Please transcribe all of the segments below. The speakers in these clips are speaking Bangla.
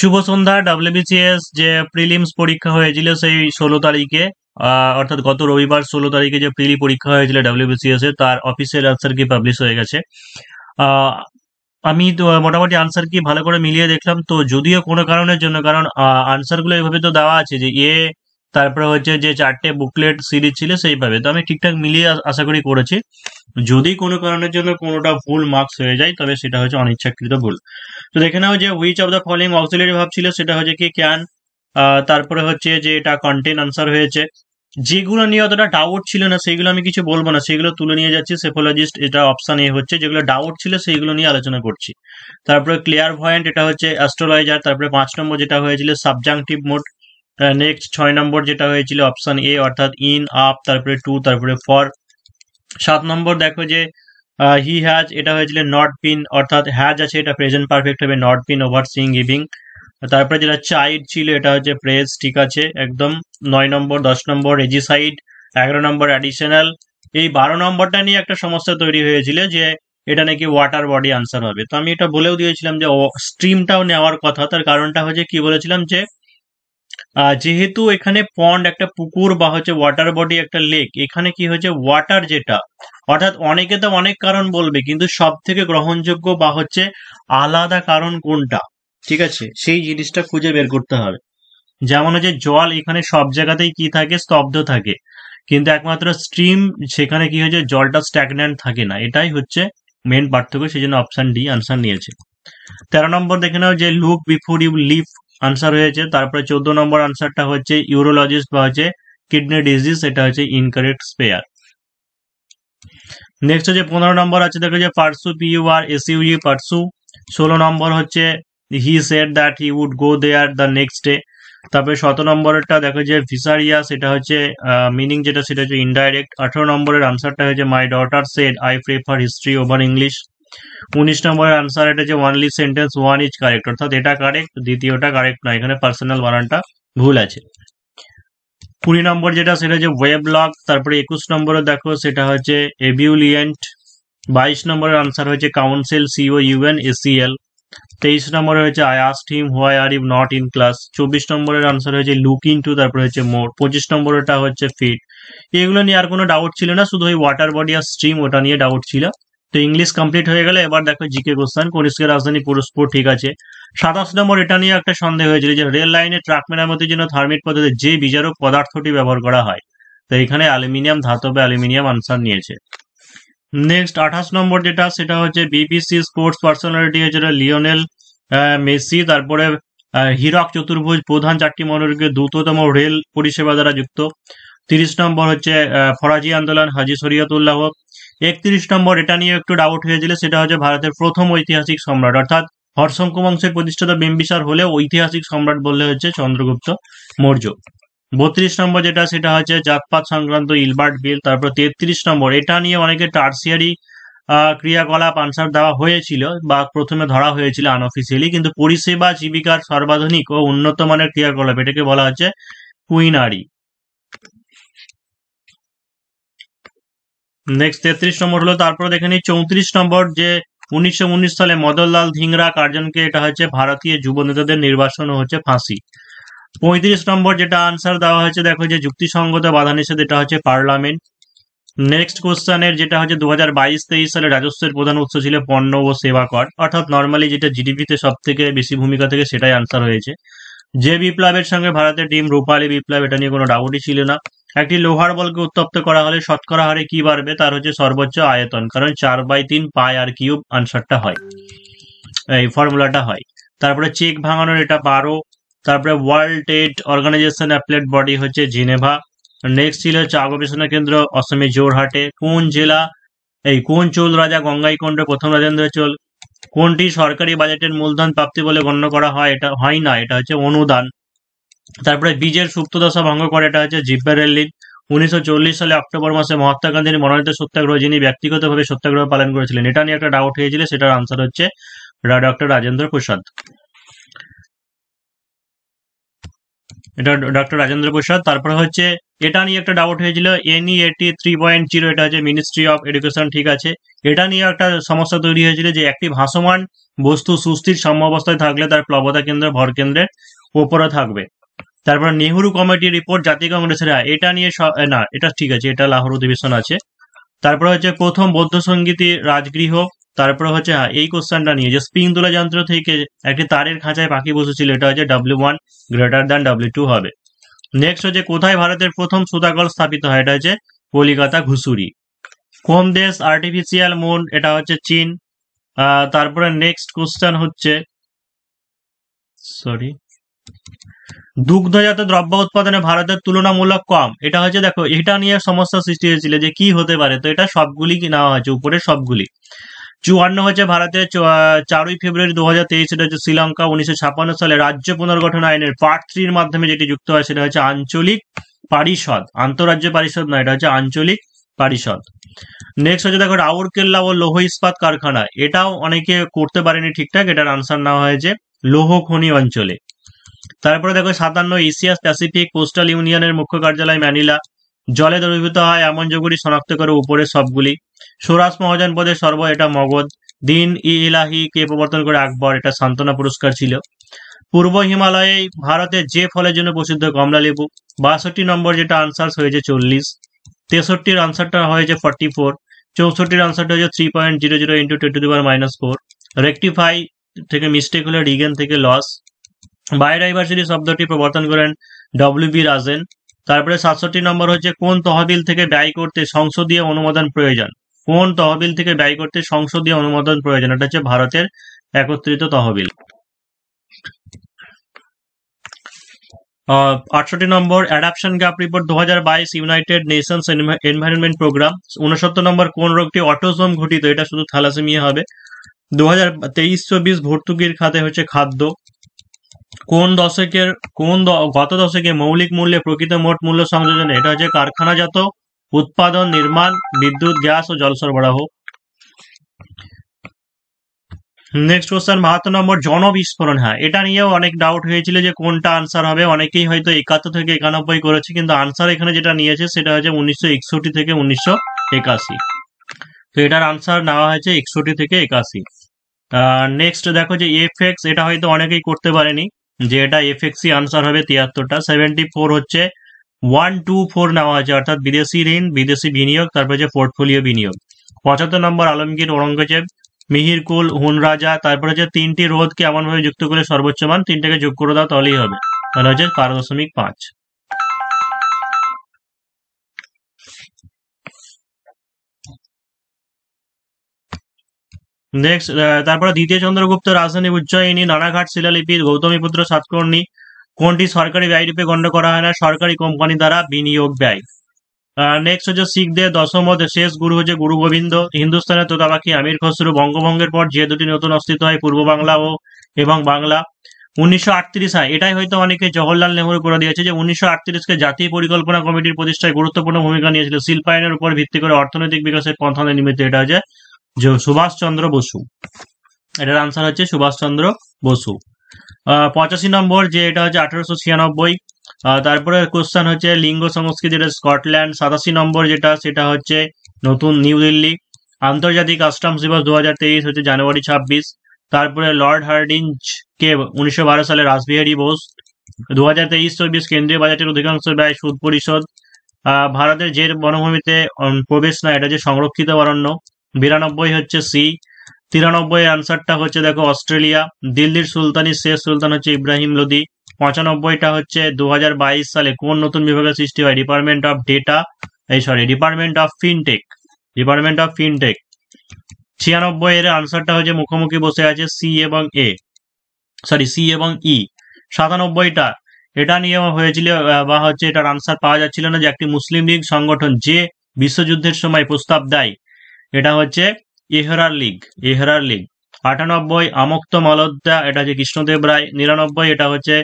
শুভ সন্ধ্যা ডাব্লিউবিসিএস যে প্রিলিমস পরীক্ষা হয়েছিল সেই ষোলো তারিখে অর্থাৎ গত রবিবার ষোলো তারিখে যে প্রিলি পরীক্ষা হয়েছিল ডাব্লিউবিসিএস এ তার অফিসিয়াল আনসার কি পাবলিশ হয়ে গেছে আমি তো মোটামুটি আনসার কি ভালো করে মিলিয়ে দেখলাম তো যদিও কোনো কারণের জন্য কারণ আনসারগুলো এভাবে তো দেওয়া আছে যে এ তারপরে হচ্ছে যে চারটে বুকলেট সিরিজ ছিল সেইভাবে তো আমি ঠিকঠাক মিলিয়ে আশা করি করেছি যদি কোনো কারণের জন্য কোনোটা ভুল মার্কস হয়ে যায় তবে সেটা হচ্ছে অনিচ্ছাকৃত ভুল তো দেখে নাও যে which of the following auxiliary ভাব ছিল সেটা হচ্ছে কি ক্যান তারপরে হচ্ছে যে এটা কন্টেন্ট আনসার হয়েছে যেগুলো নিয়ে অতটা ডাউট ছিল না সেগুলো আমি কিছু বলবো না সেগুলো তুলে নিয়ে যাচ্ছি সেফোলজিস্ট এটা অপশন এ হচ্ছে যেগুলো ডাউট ছিল সেইগুলো নিয়ে আলোচনা করছি তারপরে ক্লিয়ার ভয়েন্ট এটা হচ্ছে অ্যাস্ট্রোলজার তারপরে পাঁচ নম্বর যেটা হয়েছিল সাবজাংটিভ মোড নেক্সট ছয় নম্বর যেটা হয়েছিল অপশন এ অর্থাৎ ইন আপ তারপরে টু তারপরে ফর সাত নম্বর দেখো যে হি হ্যাজ এটা হয়েছিল নট পিন অর্থাৎ হ্যাজ আছে এটা প্রেজেন্ট পারফেক্ট হবে not pin over sing giving তারপরে যেটা চাইড ছিল এটা হচ্ছে প্রেস ঠিক আছে একদম নয় নম্বর দশ নম্বর রেজিসাইড এগারো নম্বর অ্যাডিশনাল এই বারো নম্বরটা নিয়ে একটা সমস্যা তৈরি হয়েছিল যে এটা নাকি ওয়াটার বডি আনসার হবে তো আমি এটা বলেও দিয়েছিলাম যে স্ট্রিমটাও নেওয়ার কথা তার কারণটা হচ্ছে কি বলেছিলাম যে যেহেতু এখানে পন্ড একটা পুকুর বা হচ্ছে ওয়াটার বডি একটা লেক এখানে কি হয়েছে ওয়াটার যেটা অর্থাৎ অনেকে তো অনেক কারণ বলবে কিন্তু সব থেকে গ্রহণযোগ্য বা হচ্ছে আলাদা কারণ কোনটা ঠিক আছে সেই জিনিসটা খুঁজে বের করতে হবে যেমন হচ্ছে জল এখানে সব জায়গাতেই কি থাকে স্তব্ধ থাকে কিন্তু একমাত্র স্ট্রিম সেখানে কি হয়েছে জলটা স্ট্যাগন্যান্ট থাকে না এটাই হচ্ছে মেন পার্থক্য সেই জন্য অপশন ডি আনসার নিয়েছে তেরো নম্বর দেখে নাও যে look before you leave answer হয়েছে তারপরে চোদ্দ নম্বর আনসারটা হচ্ছে ইউরোলজিস্ট বা হচ্ছে কিডনি ডিজিজ এটা হচ্ছে ইনকারেক্ট স্পেয়ার নেক্সট হচ্ছে পনেরো নম্বর আছে দেখো যে pursue P U R S U G pursue ষোলো নম্বর হচ্ছে he said that he would go there the next day তারপরে শত নম্বরেরটা দেখো যে ভিসারিয়া সেটা হচ্ছে মিনিং যেটা সেটা হচ্ছে ইনডাইরেক্ট আঠারো নম্বরের আনসারটা হচ্ছে my daughter said I prefer history over English উনিশ নম্বরের আনসার এটা যে only sentence one is correct অর্থাৎ এটা কারেক্ট দ্বিতীয়টা কারেক্ট নয় এখানে পার্সোনাল বানানটা ভুল আছে কুড়ি নম্বর যেটা সেটা হচ্ছে ওয়েবলগ তারপরে একুশ নম্বরে দেখো সেটা হচ্ছে এবিউলিয়েন্ট বাইশ নম্বরের আনসার হচ্ছে কাউন্সিল সিও ইউএন এসিএল তেইশ নম্বরে হচ্ছে I asked him why are ইভ নট ইন ক্লাস চব্বিশ নম্বরের আনসার হয়েছে লুক ইন টু তারপরে হচ্ছে মোর পঁচিশ নম্বরেরটা হচ্ছে ফিট এগুলো নিয়ে আর কোনো ডাউট ছিল না শুধু ওই ওয়াটার বডি আর স্ট্রিম ওটা নিয়ে ডাউট ছিল তো ইংলিশ কমপ্লিট হয়ে গেলে এবার দেখো জিকে কোশ্চেন কনিষ্কের রাজধানী পুরস্পুর ঠিক আছে সাতাশ নম্বর এটা নিয়ে একটা সন্দেহ হয়েছিল যে রেল লাইনে ট্রাক মেরামতির জন্য থার্মিট পদ্ধতিতে যে বিজারক পদার্থটি ব্যবহার করা হয় তো এখানে অ্যালুমিনিয়াম ধাতবে অ্যালুমিনিয়াম আনসার নিয়েছে নেক্সট আঠাশ নম্বর যেটা সেটা হচ্ছে বিবিসি স্পোর্টস পার্সোনালিটি হয়েছিল লিওনেল মেসি তারপরে হীরক চতুর্ভুজ প্রধান চারটি মনোরোগের দ্রুততম রেল পরিষেবা দ্বারা যুক্ত তিরিশ নম্বর হচ্ছে ফরাজি আন্দোলন হাজি শরিয়তুল্লাহ একত্রিশ নম্বর এটা নিয়ে একটু ডাউট হয়েছিল সেটা হচ্ছে ভারতের প্রথম ঐতিহাসিক সম্রাট অর্থাৎ হর্ষঙ্ক বংশের প্রতিষ্ঠাতা বিম্বিসার হলে ঐতিহাসিক সম্রাট বললে হচ্ছে চন্দ্রগুপ্ত মৌর্য বত্রিশ নম্বর যেটা সেটা হচ্ছে জাতপাত সংক্রান্ত ইলবার্ট বিল তারপর তেত্রিশ নম্বর এটা নিয়ে অনেকে টার্সিয়ারি ক্রিয়াকলাপ আনসার দেওয়া হয়েছিল বা প্রথমে ধরা হয়েছিল আনঅফিসিয়ালি কিন্তু পরিষেবা জীবিকার সর্বাধুনিক ও উন্নত মানের ক্রিয়াকলাপ এটাকে বলা হচ্ছে কুইনারি নেক্সট তেত্রিশ নম্বর হলো তারপর দেখে নিই চৌত্রিশ নম্বর যে উনিশশো উনিশ সালে মদনলাল ধিংরা কার্জনকে এটা হচ্ছে ভারতীয় যুব নেতাদের নির্বাসন হচ্ছে ফাঁসি পঁয়ত্রিশ নম্বর যেটা আনসার দেওয়া হয়েছে দেখো যে যুক্তিসঙ্গত বাধা নিষেধ এটা হচ্ছে পার্লামেন্ট নেক্সট কোশ্চেনের যেটা হচ্ছে দু হাজার বাইশ তেইশ সালে রাজস্বের প্রধান উৎস ছিল পণ্য ও সেবা কর অর্থাৎ নর্মালি যেটা জিডিপিতে সব থেকে বেশি ভূমিকা থেকে সেটাই আনসার হয়েছে যে বিপ্লবের সঙ্গে ভারতের টিম রূপালী বিপ্লব এটা নিয়ে কোনো ডাউটই ছিল না একটি লোহার বলকে উত্তপ্ত করা হলে শতকরা হারে কি বাড়বে তার হচ্ছে সর্বোচ্চ আয়তন কারণ চার বাই তিন পাই আর কিউব আনসারটা হয় এই ফর্মুলাটা হয় তারপরে চেক ভাঙানোর এটা বারো তারপরে World Trade Organisation appellate body হচ্ছে জেনেভা নেক্সট ছিল হচ্ছে গবেষণা কেন্দ্র অসমে জোরহাটে কোন জেলা এই কোন চোল রাজা গঙ্গাইকোণ্ড প্রথম রাজেন্দ্র চোল কোনটি সরকারি বাজেটের মূলধন প্রাপ্তি বলে গণ্য করা হয় এটা হয় না এটা হচ্ছে অনুদান তারপরে বীজের সুপ্ত দশা ভঙ্গ করে এটা হচ্ছে জিব্বারেল্লিন উনিশশো সালে অক্টোবর মাসে মহাত্মা গান্ধীর মনোনীত সত্যাগ্রহ যিনি ব্যক্তিগতভাবে সত্যাগ্রহ পালন করেছিলেন এটা নিয়ে একটা ডাউট হয়েছিল সেটার আনসার হচ্ছে ডক্টর রাজেন্দ্র প্রসাদ এটা ডক্টর রাজেন্দ্র প্রসাদ তারপর হচ্ছে এটা নিয়ে একটা ডাউট হয়েছিল এটি থ্রি পয়েন্ট জিরো এটা হচ্ছে মিনিস্ট্রি অফ এডুকেশন ঠিক আছে এটা নিয়ে একটা সমস্যা তৈরি হয়েছিল যে একটি ভাসমান বস্তু সুস্থির অবস্থায় থাকলে তার প্লবতা কেন্দ্র ভর কেন্দ্রের ওপরে থাকবে তারপর নেহরু কমিটির রিপোর্ট জাতীয় কংগ্রেসের এটা নিয়ে না এটা ঠিক আছে এটা লাহোর অধিবেশন আছে তারপরে হচ্ছে প্রথম বৌদ্ধ সঙ্গীতি রাজগৃহ তারপরে হচ্ছে হ্যাঁ এই কোশ্চেনটা নিয়ে যে স্পিং তুলা যন্ত্র থেকে একটি তারের খাঁচায় পাখি বসেছিল এটা হচ্ছে W one greater than W two হবে নেক্সট হচ্ছে কোথায় ভারতের প্রথম সুতাকল স্থাপিত হয় এটা হচ্ছে কলিকাতা ঘুসুরি কোন দেশ আর্টিফিশিয়াল মুন এটা হচ্ছে চীন তারপরে নেক্সট কোশ্চেন হচ্ছে সরি দুগ্ধজাত দ্রব্য উৎপাদনে ভারতের তুলনামূলক কম এটা হচ্ছে দেখো এটা নিয়ে সমস্যা সৃষ্টি হয়েছিল যে কি হতে পারে তো এটা সবগুলি নেওয়া হয়েছে উপরের সবগুলি চুয়ান্ন হচ্ছে ভারতের চারই ফেব্রুয়ারি দু হাজার তেইশ সেটা হচ্ছে শ্রীলঙ্কা উনিশশো ছাপান্ন সালে রাজ্য পুনর্গঠন আইনের পার্ট থ্রির মাধ্যমে যেটি যুক্ত হয় সেটা হচ্ছে আঞ্চলিক পারিষদ আন্তঃরাজ্য পরিষদ নয় এটা হচ্ছে আঞ্চলিক পারিষদ নেক্সট হচ্ছে দেখো রাউরকেল্লা ও লৌহ ইস্পাত কারখানা এটাও অনেকে করতে পারেনি ঠিকঠাক এটার আনসার নেওয়া হয়েছে লৌহ খনি অঞ্চলে তারপরে দেখো সাতান্ন এশিয়া প্যাসিফিক কোস্টাল ইউনিয়নের মুখ্য কার্যালয় ম্যানিলা জলে দ্রবীভূত হয় এমন যোগুলি শনাক্ত করে উপরে সবগুলি স্বরাজ মহাজন পদে সর্ব এটা মগধ দিন ই ইলাহি কে প্রবর্তন করে আকবর এটা সান্ত্বনা পুরস্কার ছিল পূর্ব হিমালয়ে ভারতে যে ফলের জন্য প্রসিদ্ধ কমলা লেবু বাষট্টি নম্বর যেটা আনসার হয়েছে চল্লিশ তেষট্টির আনসারটা হয়েছে ফর্টি ফোর চৌষট্টির আনসারটা হয়েছে three point zero zero into two two দিবার মাইনাস ফোর রেক্টিফাই থেকে মিস্টেক হলে রিগেন থেকে লস বায়োডাইভার্সিটি শব্দটি প্রবর্তন করেন ডব্লিউ বি রাজেন তারপরে সাতষট্টি নম্বর হচ্ছে কোন তহবিল থেকে ব্যয় করতে সংসদীয় অনুমোদন প্রয়োজন কোন তহবিল থেকে ব্যয় করতে সংসদীয় অনুমোদন প্রয়োজন এটা হচ্ছে ভারতের একত্রিত তহবিল আটষট্টি নম্বর অ্যাডাপশন গ্যাপ রিপোর্ট দু হাজার বাইশ ইউনাইটেড নেশনস এনভায়রনমেন্ট প্রোগ্রাম উনসত্তর নম্বর কোন রোগটি অটোজোম ঘটিত এটা শুধু থ্যালাসেমিয়া হবে দু হাজার তেইশ চব্বিশ ভর্তুকির খাতে হচ্ছে খাদ্য কোন দশকের কোন গত দশকে মৌলিক মূল্যে প্রকৃত মোট মূল্য সংযোজন এটা হচ্ছে কারখানাজাত উৎপাদন নির্মাণ বিদ্যুৎ গ্যাস ও জল সরবরাহ নেক্সট কোশ্চেন বাহাত্তর নম্বর জনবিস্ফোরণ হ্যাঁ এটা নিয়েও অনেক ডাউট হয়েছিল যে কোনটা আনসার হবে অনেকেই হয়তো একাত্তর থেকে একানব্বই করেছে কিন্তু আনসার এখানে যেটা নিয়েছে সেটা হচ্ছে উনিশশো একষট্টি থেকে উনিশশো একাশি তো এটার আনসার নেওয়া হয়েছে একষট্টি থেকে একাশি নেক্সট দেখো যে এফ এটা হয়তো অনেকেই করতে পারেনি যে এটা এফ এক্সি আনসার হবে তিয়াত্তরটা সেভেন্টি ফোর হচ্ছে ওয়ান টু ফোর নেওয়া হয়েছে অর্থাৎ বিদেশি ঋণ বিদেশি বিনিয়োগ তারপর হচ্ছে পোর্টফোলিও বিনিয়োগ পঁচাত্তর নম্বর আলমগীর ঔরঙ্গজেব মিহিরকুল হুন রাজা তারপরে হচ্ছে তিনটি রোধকে এমনভাবে যুক্ত করে সর্বোচ্চ মান তিনটাকে যোগ করে দাও তাহলেই হবে তাহলে হচ্ছে বারো দশমিক পাঁচ নেক্সট তারপরে দ্বিতীয় চন্দ্রগুপ্ত রাজধানী উজ্জয়িনী নানাঘাট শিলালিপি গৌতমীপুত্র সাতকর্ণী কোনটি সরকারি ব্যয় রূপে গণ্য করা হয় না সরকারি কোম্পানি দ্বারা বিনিয়োগ ব্যয় নেক্সট হচ্ছে শিখদের দশম শেষ গুরু হচ্ছে গুরু গোবিন্দ হিন্দুস্তানের তোতাবাকি আমির খসরু বঙ্গভঙ্গের পর যে দুটি নতুন অস্তিত্ব হয় পূর্ব বাংলা ও এবং বাংলা উনিশশো হয় এটাই হয়তো অনেকে জওহরলাল নেহরু করে দিয়েছে যে উনিশশো আটত্রিশকে জাতীয় পরিকল্পনা কমিটির প্রতিষ্ঠায় গুরুত্বপূর্ণ ভূমিকা নিয়েছিল শিল্পায়নের উপর ভিত্তি করে অর্থনৈতিক বিকাশের পন্থা নিমিত্তে এটা হচ্ছে যে সুভাষচন্দ্র বসু এটার আনসার হচ্ছে সুভাষচন্দ্র বসু পঁচাশি নম্বর যে এটা হচ্ছে আঠারোশো ছিয়ানব্বই তারপরে কোশ্চেন হচ্ছে লিঙ্গ সংস্কৃতি যেটা স্কটল্যান্ড সাতাশি নম্বর যেটা সেটা হচ্ছে নতুন নিউ দিল্লি আন্তর্জাতিক কাস্টমস দিবস দু তেইশ হচ্ছে জানুয়ারি ছাব্বিশ তারপরে লর্ড হার্ডিঞ্জ কে উনিশশো বারো সালে রাসবিহারী বোস দু হাজার তেইশ চব্বিশ কেন্দ্রীয় বাজেটের অধিকাংশ ব্যয় সুদ পরিশোধ ভারতের যে বনভূমিতে প্রবেশ নয় এটা যে সংরক্ষিত অরণ্য বিরানব্বই হচ্ছে সি তিরানব্বই অ্যান্সারটা হচ্ছে দেখো অস্ট্রেলিয়া দিল্লির সুলতানি শেষ সুলতান হচ্ছে ইব্রাহিম লোদি পঁচানব্বইটা হচ্ছে দু সালে কোন নতুন বিভাগের সৃষ্টি হয় ডিপার্টমেন্ট অফ ডেটা এই sorry department of fintech department of fintech ছিয়ানব্বই এর আনসারটা হচ্ছে মুখোমুখি বসে আছে সি এবং এ সরি সি এবং ই সাতানব্বইটা এটা নিয়ে হয়েছিল বা হচ্ছে এটার আনসার পাওয়া যাচ্ছিল না যে একটি মুসলিম লীগ সংগঠন যে বিশ্বযুদ্ধের সময় প্রস্তাব দেয় এটা হচ্ছে এহরার লিগ এহরার লিগ আটানব্বই আমক্ত মালদ্দা এটা হচ্ছে কৃষ্ণদেব রায় নিরানব্বই এটা হচ্ছে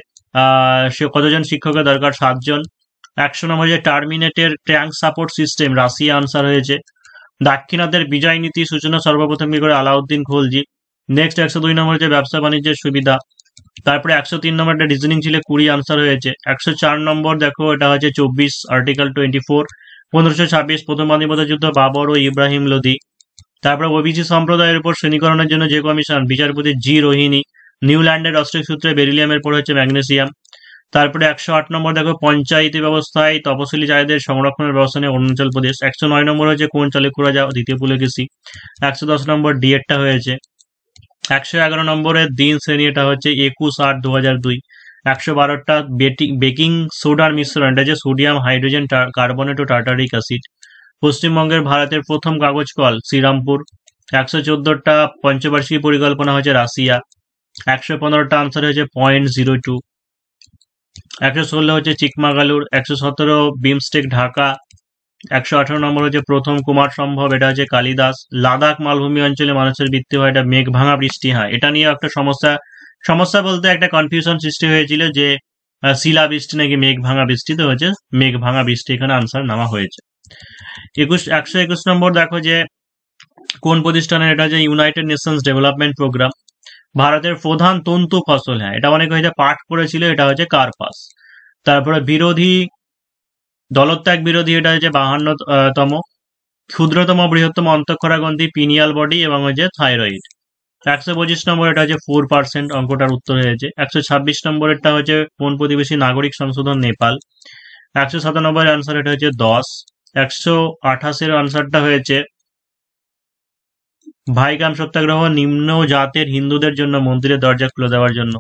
কতজন শিক্ষকের দরকার সাতজন একশো নম্বর হচ্ছে টার্মিনেটের tank support system Russia answer হয়েছে দাক্ষিণাতের বিজয় নীতি সূচনা সর্বপ্রথম কি করে আলাউদ্দিন খোলজি নেক্সট একশো দুই নম্বর হচ্ছে ব্যবসা বাণিজ্যের সুবিধা তারপরে একশো তিন নম্বর একটা রিজনিং ছিল কুড়ি আনসার হয়েছে একশো চার নম্বর দেখো এটা হচ্ছে চব্বিশ আর্টিকেল টোয়েন্টি ফোর পনেরোশো ছাব্বিশ প্রথম মানবতা যুদ্ধ বাবর ও ইব্রাহিম লোধি তারপর ওবিসি সম্প্রদায়ের উপর শ্রেণীকরণের জন্য যে কমিশন বিচারপতি জি রোহিণী নিউল্যান্ডের অস্ট্রিক সূত্রে বেরিলিয়ামের পর হচ্ছে ম্যাগনেসিয়াম তারপরে একশো আট নম্বর দেখো পঞ্চায়েতি ব্যবস্থায় তপশিলি চাহিদের সংরক্ষণের ব্যবস্থা নিয়ে অরুণাচল প্রদেশ একশো নয় নম্বর হয়েছে কোন চালিকুরা যাও দ্বিতীয় পুলিকেসি একশো দশ নম্বর ডিএডটা হয়েছে একশো এগারো নম্বরের দিন শ্রেণী এটা হচ্ছে একুশ আট দু হাজার দুই একশো বারোটা বেকিং সোডার মিশ্রণ এটা যে সোডিয়াম হাইড্রোজেন কার্বনেট ও টার্টারিক অ্যাসিড পশ্চিমবঙ্গের ভারতের প্রথম কাগজ কল শ্রীরামপুর একশো চোদ্দটা পঞ্চবার্ষিকী পরিকল্পনা হয়েছে রাশিয়া একশো পনেরোটা আনসার হয়েছে পয়েন্ট জিরো টু একশো ষোলো হচ্ছে চিকমাগালুর একশো সতেরো বিমস্টেক ঢাকা একশো আঠারো নম্বর হচ্ছে প্রথম কুমার সম্ভব এটা হচ্ছে কালিদাস লাদাখ মালভূমি অঞ্চলে মানুষের বৃত্তি হয় এটা মেঘ ভাঙা বৃষ্টি হয় এটা নিয়ে একটা সমস্যা সমস্যা বলতে একটা কনফিউশন সৃষ্টি হয়েছিল যে শিলা বৃষ্টি নাকি মেঘ ভাঙা বৃষ্টি তো হয়েছে মেঘ ভাঙা বৃষ্টি এখানে আনসার নামা হয়েছে একুশ একশো একুশ নম্বর দেখো যে কোন প্রতিষ্ঠানের এটা যে ইউনাইটেড নেশনস ডেভেলপমেন্ট প্রোগ্রাম ভারতের প্রধান তন্তু ফসল হ্যাঁ এটা অনেক হয়েছে পাঠ পড়েছিল এটা হচ্ছে কার্পাস তারপরে বিরোধী দলত্যাগ বিরোধী এটা হচ্ছে বাহান্নতম ক্ষুদ্রতম বৃহত্তম অন্তঃক্ষরাগ্রন্থি পিনিয়াল বডি এবং হচ্ছে থাইরয়েড একশো পঁচিশ নম্বর এটা হচ্ছে ফোর পার্সেন্ট অঙ্কটার উত্তর হয়েছে একশো ছাব্বিশ নম্বরেরটা হচ্ছে কোন প্রতিবেশী নাগরিক সংশোধন নেপাল একশো সাতানব্বই আনসার এটা হচ্ছে দশ একশো আঠাশের আনসারটা হয়েছে ভাইকাম সত্যাগ্রহ নিম্ন জাতের হিন্দুদের জন্য মন্দিরের দরজা খুলে দেওয়ার জন্য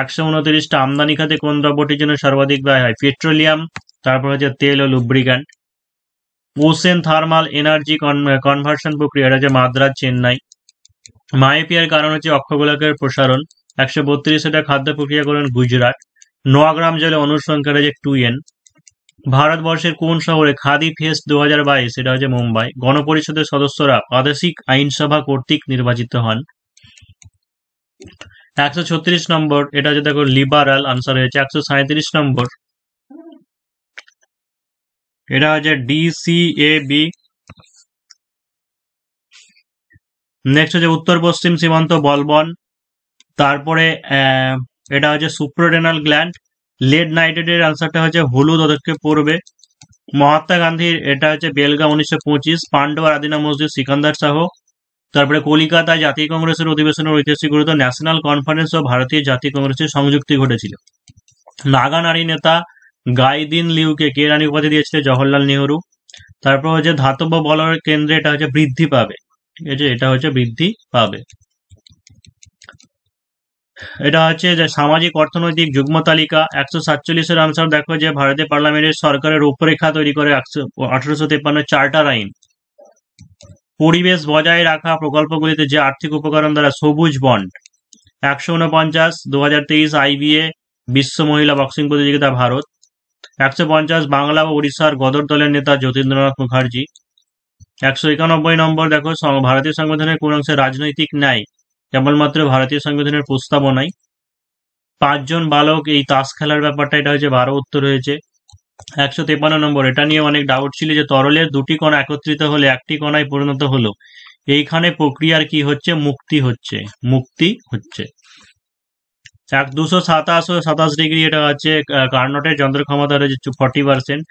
একশো উনত্রিশটা আমদানি খাতে কোন দ্রব্যটির জন্য সর্বাধিক ব্যয় হয় পেট্রোলিয়াম তারপর হচ্ছে তেল ও lubricant ocean thermal energy conversion প্রক্রিয়া এটা হচ্ছে মাদ্রাজ চেন্নাই মাইপিয়ার কারণ হচ্ছে অক্ষগোলকের প্রসারণ একশো বত্রিশটা খাদ্য প্রক্রিয়াকরণ গুজরাট নোয়াগ্রাম জেলে অনুসংখ্যাটা যে টু এন ভারতবর্ষের কোন শহরে খাদি ফেস্ট দু হাজার বাইশ সেটা হচ্ছে মুম্বাই গণপরিষদের সদস্যরা প্রাদেশিক আইনসভা কর্তৃক নির্বাচিত হন একশো ছত্রিশ নম্বর এটা হচ্ছে দেখো লিবারাল আনসার হয়েছে একশো সাঁত্রিশ নম্বর এটা হচ্ছে ডিসিএবি নেক্সট হচ্ছে উত্তর পশ্চিম সীমান্ত বলবন তারপরে এটা হচ্ছে সুপ্রোডেনাল গ্ল্যান্ড লেড এর আনসারটা হচ্ছে হলুদ ওদেরকে পড়বে মহাত্মা গান্ধীর এটা হচ্ছে বেলগা উনিশশো পঁচিশ পান্ডবা আদিনা মসজিদ সিকান্দার শাহ তারপরে কলিকাতায় জাতীয় কংগ্রেসের অধিবেশনের ঐতিহাসিক গুরুত্ব ন্যাশনাল কনফারেন্স ও ভারতীয় জাতীয় কংগ্রেসের সংযুক্তি ঘটেছিল নাগা নারী নেতা গাইদিন লিউকে কে রানী উপাধি দিয়েছিল জওহরলাল নেহরু তারপর হচ্ছে ধাতব বলার কেন্দ্রে এটা হচ্ছে বৃদ্ধি পাবে ঠিক আছে এটা হচ্ছে বৃদ্ধি পাবে এটা হচ্ছে যে সামাজিক অর্থনৈতিক যুগ্ম তালিকা একশো সাতচল্লিশের আনসার দেখো যে ভারতীয় পার্লামেন্টের সরকারের রূপরেখা তৈরি করে আঠারোশো তেপ্পান্ন চার্টার আইন পরিবেশ বজায় রাখা প্রকল্পগুলিতে যে আর্থিক উপকরণ দ্বারা সবুজ বন্ড একশো উনপঞ্চাশ দু হাজার তেইশ আইবিএ বিশ্ব মহিলা বক্সিং প্রতিযোগিতা ভারত একশো পঞ্চাশ বাংলা ও উড়িষ্যার গদর দলের নেতা যতীন্দ্রনাথ মুখার্জি একশো একানব্বই নম্বর দেখো ভারতীয় সংবিধানের কোন অংশে রাজনৈতিক ন্যায় কেবলমাত্র ভারতীয় সংবিধানের প্রস্তাবনায় পাঁচজন বালক এই তাস খেলার ব্যাপারটা এটা হয়েছে ভারত উত্তর হয়েছে একশো তেপান্ন নম্বর এটা নিয়ে অনেক ডাউট ছিল যে তরলের দুটি কণা একত্রিত হলে একটি কণায় পরিণত হলো এইখানে প্রক্রিয়ার কি হচ্ছে মুক্তি হচ্ছে মুক্তি হচ্ছে এক দুশো সাতাশ সাতাশ ডিগ্রি এটা হচ্ছে কার্নটের যন্ত্র ক্ষমতা রয়েছে ফর্টি পার্সেন্ট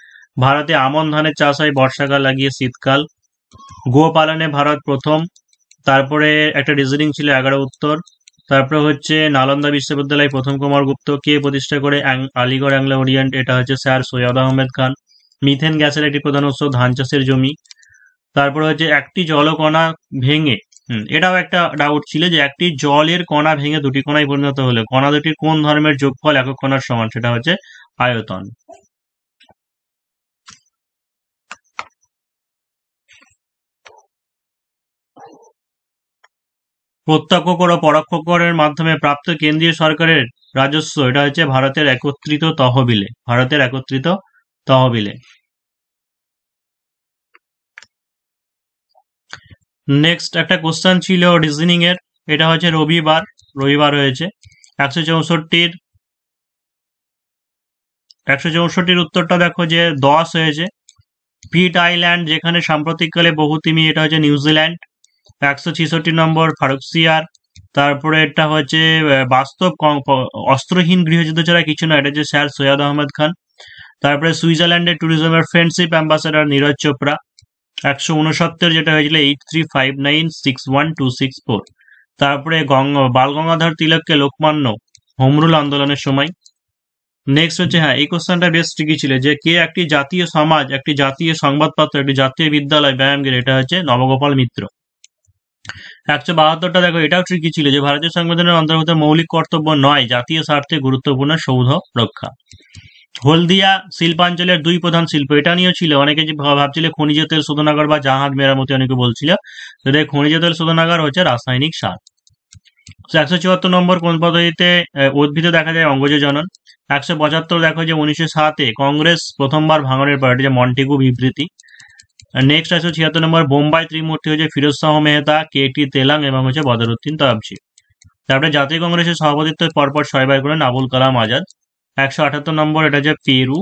ভারতে আমন ধানের চাষ হয় বর্ষাকাল লাগিয়ে শীতকাল গোপালনে ভারত প্রথম তারপরে একটা রিজনিং ছিল এগারো উত্তর তারপরে হচ্ছে নালন্দা বিশ্ববিদ্যালয় প্রথম কুমার গুপ্ত কে প্রতিষ্ঠা করে আলিগড় অ্যাংলা ওরিয়েন্ট এটা হচ্ছে স্যার সৈয়দ আহমেদ খান মিথেন গ্যাসের একটি প্রধান উৎস ধান চাষের জমি তারপরে হচ্ছে একটি জলকণা ভেঙে হম এটাও একটা ডাউট ছিল যে একটি জলের কণা ভেঙে দুটি কণায় পরিণত হলে কণা দুটির কোন ধর্মের যোগফল একক কণার সমান সেটা হচ্ছে আয়তন প্রত্যক্ষ কর ও পরোক্ষ করের মাধ্যমে প্রাপ্ত কেন্দ্রীয় সরকারের রাজস্ব এটা হচ্ছে ভারতের একত্রিত তহবিলে ভারতের একত্রিত তহবিলে নেক্সট একটা কোশ্চেন ছিল রিজনিং এর এটা হচ্ছে রবিবার রবিবার হয়েছে একশো চৌষট্টির একশো চৌষট্টির উত্তরটা দেখো যে দশ হয়েছে পিট আইল্যান্ড যেখানে সাম্প্রতিককালে বহু তিমি এটা হচ্ছে নিউজিল্যান্ড একশো ছেষট্টি নম্বর ফারুকসিয়ার তারপরে এটা হচ্ছে বাস্তব অস্ত্রহীন গৃহযুদ্ধ ছাড়া কিছু না এটা হচ্ছে স্যার সৈয়দ আহমেদ খান তারপরে সুইজারল্যান্ডের ট্যুরিজমের ফ্রেন্ডশিপ অ্যাম্বাসাডার নীরজ চোপড়া একশো উনসত্তর যেটা হয়েছিল eight three five nine six one two six four তারপরে বালগঙ্গাধর তিলককে লোকমান্য হোমরুল আন্দোলনের সময় নেক্সট হচ্ছে হ্যাঁ এই কোশ্চেনটা বেশ ঠিকই ছিল যে কে একটি জাতীয় সমাজ একটি জাতীয় সংবাদপত্র একটি জাতীয় বিদ্যালয় ব্যায়ামগিরি এটা হচ্ছে নবগোপাল মিত্র একশো বাহাত্তরটা দেখো এটাও ট্রিকি ছিল যে ভারতীয় সংবিধানের অন্তর্গত মৌলিক কর্তব্য নয় জাতীয় স্বার্থে গুরুত্বপূর্ণ সৌধ রক্ষা হলদিয়া শিল্পাঞ্চলের দুই প্রধান শিল্প এটা নিয়েও ছিল অনেকে যে ভাবছিল খনিজ তেল শোধনাগার বা জাহাজ মেরামতি অনেকে বলছিল যে খনিজ তেল শোধনাগার হচ্ছে রাসায়নিক সার একশো চুয়াত্তর নম্বর কোন পদ্ধতিতে উদ্ভিদ দেখা যায় অঙ্গজ জনন একশো পঁচাত্তর দেখো যে উনিশশো সাতে কংগ্রেস প্রথমবার ভাঙনের এটা যে মন্টেগু বিবৃতি নেক্সট আছে ছিয়াত্তর নম্বর বোম্বাই ত্রিমূর্তি হচ্ছে ফিরোজ শাহ মেহতা কে টি তেলাং এবং হচ্ছে বদরুদ্দিন তাবজি তারপরে জাতীয় কংগ্রেসের সভাপতিত্ব পরপর ছয়বার করেন আবুল কালাম আজাদ একশো আটাত্তর নম্বর এটা হচ্ছে পেরু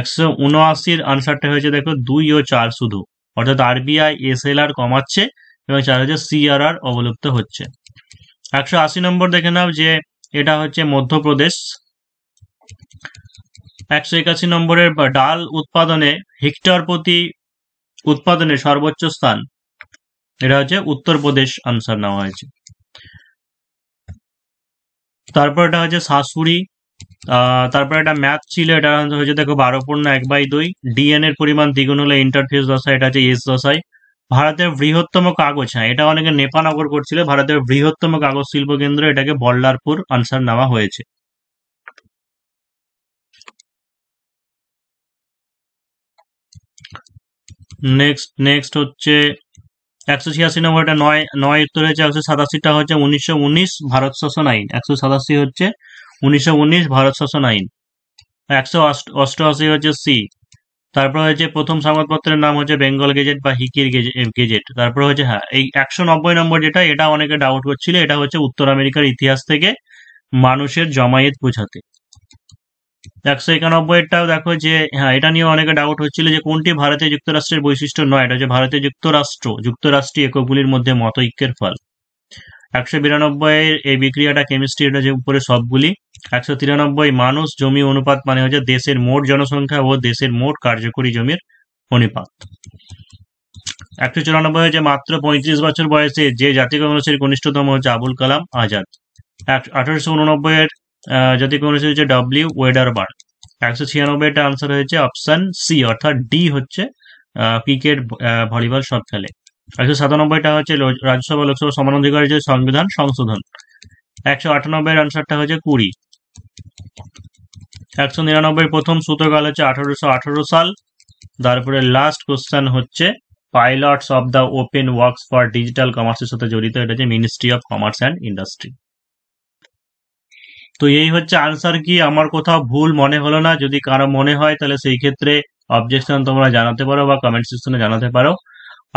একশো উনআশির আনসারটা হয়েছে দেখো দুই ও চার শুধু অর্থাৎ আরবিআই এসএলআর কমাচ্ছে এবং চার হচ্ছে সিআরআর অবলুপ্ত হচ্ছে একশো আশি নম্বর দেখে নাও যে এটা হচ্ছে মধ্যপ্রদেশ একশো একাশি নম্বরের ডাল উৎপাদনে হেক্টর প্রতি উৎপাদনে সর্বোচ্চ স্থান এটা হচ্ছে উত্তরপ্রদেশ আনসার নেওয়া হয়েছে তারপর এটা হচ্ছে শাশুড়ি তারপর এটা ম্যাথ ছিল এটা হচ্ছে দেখো বারো পূর্ণ এক বাই দুই ডিএন এর পরিমাণ দ্বিগুণ হলে ইন্টারফেস দশায় এটা হচ্ছে এস দশায় ভারতের বৃহত্তম কাগজ হ্যাঁ এটা অনেকে নেপানগর করছিল ভারতের বৃহত্তম কাগজ শিল্প কেন্দ্র এটাকে বল্লারপুর আনসার নেওয়া হয়েছে নেক্সট নেক্সট হচ্ছে একশো ছিয়াশি নম্বরটা নয় নয় উত্তর হয়েছে একশো সাতাশিটা হচ্ছে উনিশশো উনিশ ভারত শাসন আইন একশো সাতাশি হচ্ছে উনিশশো উনিশ ভারত শাসন আইন একশো অষ্টআশি হচ্ছে সি তারপর হচ্ছে প্রথম সংবাদপত্রের নাম হচ্ছে বেঙ্গল গেজেট বা হিকির গেজেট তারপর হচ্ছে হ্যাঁ এই একশো নব্বই নম্বর যেটা এটা অনেকে ডাউট করছিল এটা হচ্ছে উত্তর আমেরিকার ইতিহাস থেকে মানুষের জমায়েত বোঝাতে একশো একানব্বইটাও দেখো যে হ্যাঁ এটা নিয়ে অনেকে ডাউট হচ্ছিল যে কোনটি ভারতে যুক্তরাষ্ট্রের বৈশিষ্ট্য নয় এটা হচ্ছে ভারতীয় যুক্তরাষ্ট্র যুক্তরাষ্ট্রীয় এককগুলির মধ্যে মত ঐক্যের ফল একশো বিরানব্বই এই বিক্রিয়াটা কেমিস্ট্রি এটা যে উপরে সবগুলি একশো তিরানব্বই মানুষ জমি অনুপাত মানে হচ্ছে দেশের মোট জনসংখ্যা ও দেশের মোট কার্যকরী জমির অনুপাত একশো চুরানব্বই হচ্ছে মাত্র পঁয়ত্রিশ বছর বয়সে যে জাতীয় কংগ্রেসের ঘনিষ্ঠতম হচ্ছে আবুল কালাম আজাদ আঠারোশো উননব্বই এর যদি কোনো হচ্ছে ডাব্লিউ ওয়েডার বার একশো ছিয়ানব্বইটা আনসার হয়েছে অপশান সি অর্থাৎ ডি হচ্ছে ক্রিকেট ভলিবল সব খেলে একশো সাতানব্বইটা হচ্ছে রাজ্যসভা লোকসভা সমান অধিকারের যে সংবিধান সংশোধন একশো আটানব্বইয়ের আনসারটা হচ্ছে কুড়ি একশো নিরানব্বই প্রথম সূত্রকাল হচ্ছে আঠারোশো আঠারো সাল তারপরে লাস্ট কোশ্চেন হচ্ছে pilots of the open works for digital কমার্সের সাথে জড়িত এটা হচ্ছে ministry of commerce and industry তো এই হচ্ছে আনসার কি আমার কোথাও ভুল মনে হলো না যদি কারো মনে হয় তাহলে সেই ক্ষেত্রে অবজেকশন তোমরা জানাতে পারো বা কমেন্ট সেকশনে জানাতে পারো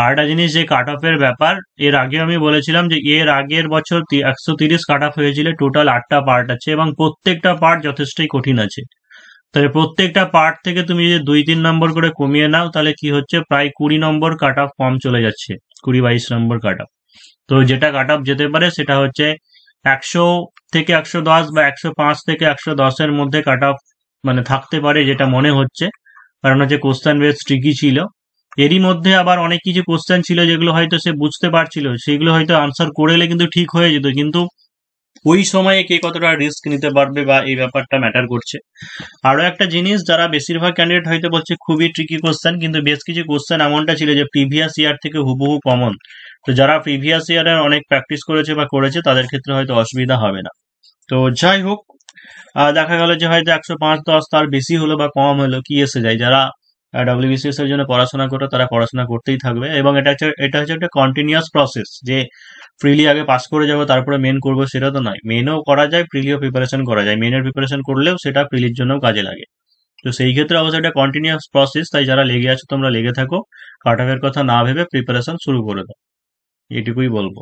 আরেকটা জিনিস যে কাট অফের ব্যাপার এর আগে আমি বলেছিলাম যে এর আগের বছর একশো তিরিশ কাট অফ হয়েছিল টোটাল আটটা পার্ট আছে এবং প্রত্যেকটা পার্ট যথেষ্টই কঠিন আছে তাহলে প্রত্যেকটা পার্ট থেকে তুমি যদি দুই তিন নম্বর করে কমিয়ে নাও তাহলে কি হচ্ছে প্রায় কুড়ি নম্বর কাট অফ কম চলে যাচ্ছে কুড়ি বাইশ নম্বর কাট অফ তো যেটা কাট অফ যেতে পারে সেটা হচ্ছে একশো থেকে একশো দশ বা একশো পাঁচ থেকে একশো দশের মধ্যে কাট অফ মানে থাকতে পারে যেটা মনে হচ্ছে কারণ হচ্ছে কোশ্চেন বেশ ট্রিকি ছিল এরই মধ্যে আবার অনেক কিছু কোশ্চেন ছিল যেগুলো হয়তো সে বুঝতে পারছিল সেগুলো হয়তো আনসার করে এলে কিন্তু ঠিক হয়ে যেত কিন্তু ওই সময়ে কে কতটা রিস্ক নিতে পারবে বা এই ব্যাপারটা ম্যাটার করছে আরও একটা জিনিস যারা বেশিরভাগ ক্যান্ডিডেট হয়তো বলছে খুবই ট্রিকি কোশ্চেন কিন্তু বেশ কিছু কোশ্চেন এমনটা ছিল যে প্রিভিয়াস ইয়ার থেকে হুবহু কমন তো যারা প্রিভিয়াস ইয়ারে অনেক প্র্যাকটিস করেছে বা করেছে তাদের ক্ষেত্রে হয়তো অসুবিধা হবে না তো যাই হোক দেখা গেল যে হয়তো একশো পাঁচ দশ তার বেশি হলো বা কম হলো কি এসে যায় যারা ডাব্লিউবিসিএস এর জন্য পড়াশোনা করে তারা পড়াশোনা করতেই থাকবে এবং এটা হচ্ছে এটা হচ্ছে একটা কন্টিনিউয়াস প্রসেস যে ফ্রিলি আগে পাস করে যাবো তারপরে মেন করবো সেটা তো নয় মেনও করা যায় ফ্রিলিও প্রিপারেশন করা যায় মেনের প্রিপারেশন করলেও সেটা ফ্রিলির জন্যও কাজে লাগে তো সেই ক্ষেত্রে অবশ্যই একটা কন্টিনিউয়াস প্রসেস তাই যারা লেগে আছো তোমরা লেগে থাকো কাট অফের কথা না ভেবে প্রিপারেশন শুরু করে দাও এটুকুই বলবো